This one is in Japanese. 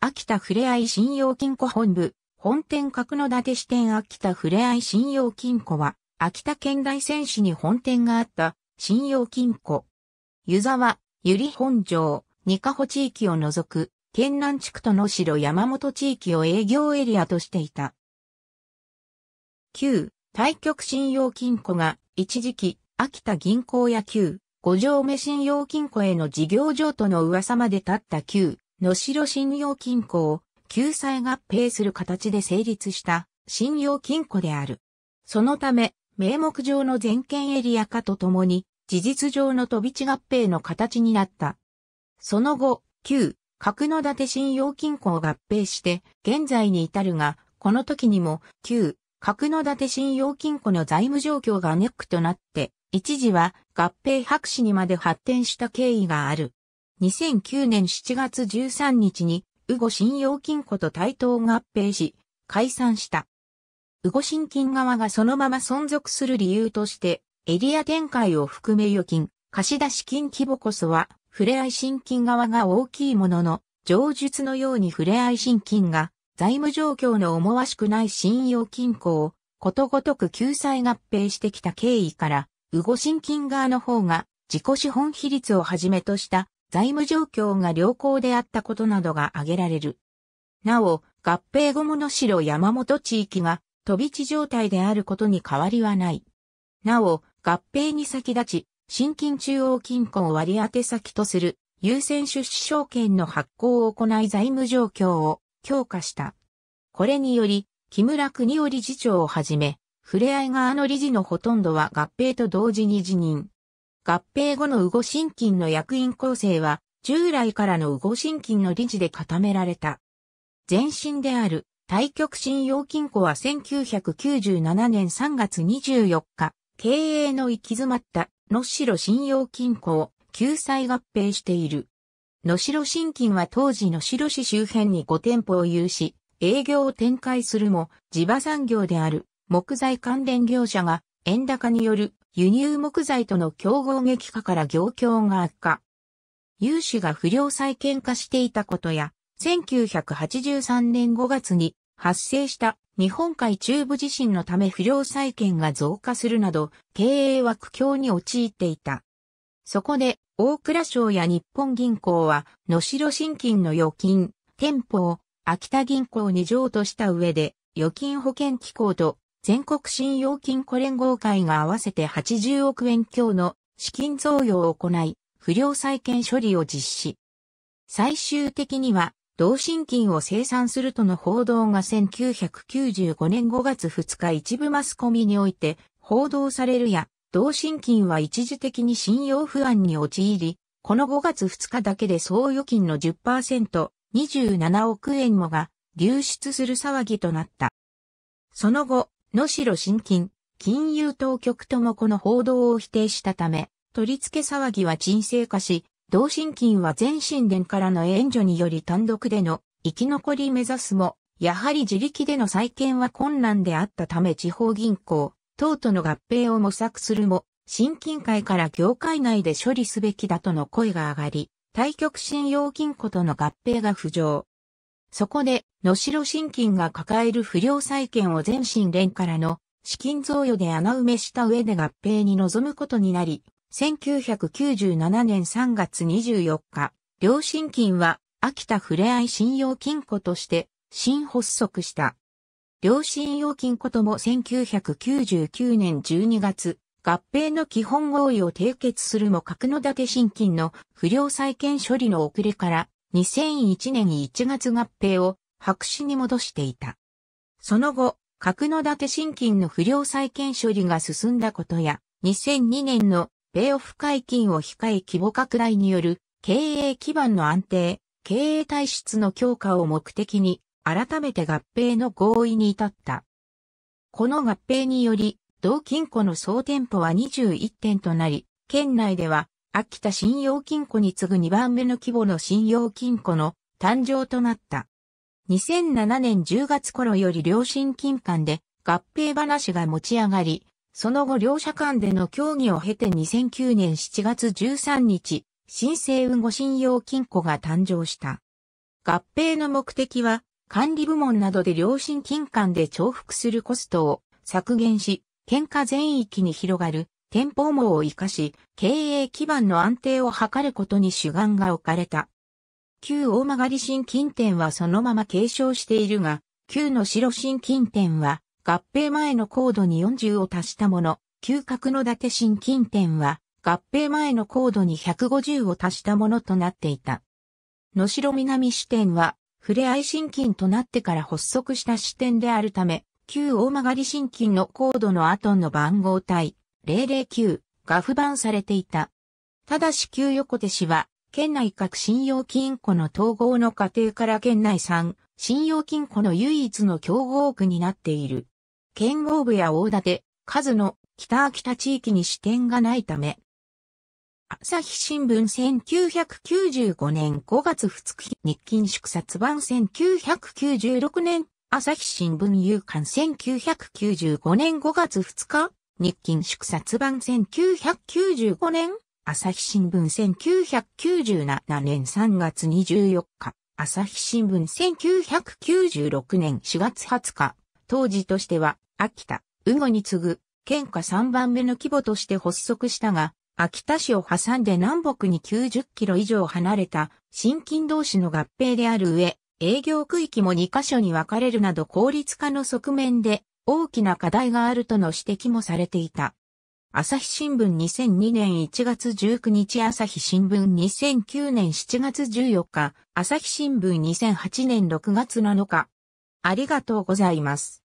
秋田ふれあい信用金庫本部、本店角館支店秋田ふれあい信用金庫は、秋田県大仙市に本店があった信用金庫。湯沢、ゆり本城、二カホ地域を除く、県南地区と野城山本地域を営業エリアとしていた。旧、対局信用金庫が、一時期、秋田銀行や旧、五条目信用金庫への事業譲渡の噂まで立った旧、能代信用金庫を救済合併する形で成立した信用金庫である。そのため、名目上の全権エリア化とともに、事実上の飛び地合併の形になった。その後、旧、角館信用金庫を合併して、現在に至るが、この時にも、旧、角館信用金庫の財務状況がネックとなって、一時は合併白紙にまで発展した経緯がある。2009年7月13日に、ウゴ信用金庫と対等合併し、解散した。ウゴ信金側がそのまま存続する理由として、エリア展開を含め預金、貸出金規模こそは、触れ合い信金側が大きいものの、上述のように触れ合い信金が、財務状況の思わしくない信用金庫を、ことごとく救済合併してきた経緯から、ウゴ信金側の方が、自己資本比率をはじめとした、財務状況が良好であったことなどが挙げられる。なお、合併後も能代山本地域が飛び地状態であることに変わりはない。なお、合併に先立ち、新金中央金庫を割り当て先とする優先出資証券の発行を行い財務状況を強化した。これにより、木村国夫理事長をはじめ、触れ合い側の理事のほとんどは合併と同時に辞任。合併後の右後新筋の役員構成は、従来からの右後新筋の理事で固められた。前身である、対局信用金庫は1997年3月24日、経営の行き詰まった、野城信用金庫を救済合併している。野城新金は当時野城市周辺に5店舗を有し、営業を展開するも、地場産業である木材関連業者が円高による輸入木材との競合激化から業況が悪化。融資が不良債権化していたことや、1983年5月に発生した日本海中部地震のため不良債権が増加するなど、経営は苦境に陥っていた。そこで、大蔵省や日本銀行は、野城新金の預金、店舗を秋田銀行に譲渡した上で、預金保険機構と全国信用金庫連合会が合わせて80億円強の資金贈与を行い、不良債権処理を実施。最終的には、同心金を生産するとの報道が1995年5月2日一部マスコミにおいて報道されるや、同心金は一時的に信用不安に陥り、この5月2日だけで総預金の10%、27億円もが流出する騒ぎとなった。その後、野代新金、金融当局ともこの報道を否定したため、取り付け騒ぎは沈静化し、同心金は全神殿からの援助により単独での生き残り目指すも、やはり自力での再建は困難であったため地方銀行、等との合併を模索するも、新金会から業界内で処理すべきだとの声が上がり、対局信用金庫との合併が浮上。そこで、野城新金が抱える不良債権を全新連からの資金贈与で穴埋めした上で合併に臨むことになり、1997年3月24日、両新金は秋田ふれあい信用金庫として新発足した。両信用金庫とも1999年12月、合併の基本合意を締結するも角の立て新金の不良債権処理の遅れから2001年1月合併を白紙に戻していた。その後、角て新金の不良再建処理が進んだことや、2002年の米オフ解禁を控え規模拡大による経営基盤の安定、経営体質の強化を目的に、改めて合併の合意に至った。この合併により、同金庫の総店舗は21店となり、県内では秋田信用金庫に次ぐ2番目の規模の信用金庫の誕生となった。2007年10月頃より両親金間で合併話が持ち上がり、その後両者間での協議を経て2009年7月13日、新生運後信用金庫が誕生した。合併の目的は、管理部門などで良心金間で重複するコストを削減し、県下全域に広がる店舗網を活かし、経営基盤の安定を図ることに主眼が置かれた。旧大曲新近店はそのまま継承しているが、旧の白新近店は合併前の高度に40を足したもの、旧角の館新近店は合併前の高度に150を足したものとなっていた。野城南支店は、触れ合い新近となってから発足した支店であるため、旧大曲新近の高度の後の番号帯、009が不番されていた。ただし旧横手市は、県内各信用金庫の統合の過程から県内3、信用金庫の唯一の競合区になっている。県合部や大館、数の北秋田地域に支店がないため、朝日新聞1995年5月2日日勤祝殺版1996年朝日新聞夕刊1995年5月2日日勤祝殺版1995年、朝日新聞1997年3月24日、朝日新聞1996年4月20日、当時としては、秋田、宇後に次ぐ、県下3番目の規模として発足したが、秋田市を挟んで南北に90キロ以上離れた新近同士の合併である上、営業区域も2カ所に分かれるなど効率化の側面で大きな課題があるとの指摘もされていた。朝日新聞2002年1月19日朝日新聞2009年7月14日朝日新聞2008年6月7日ありがとうございます。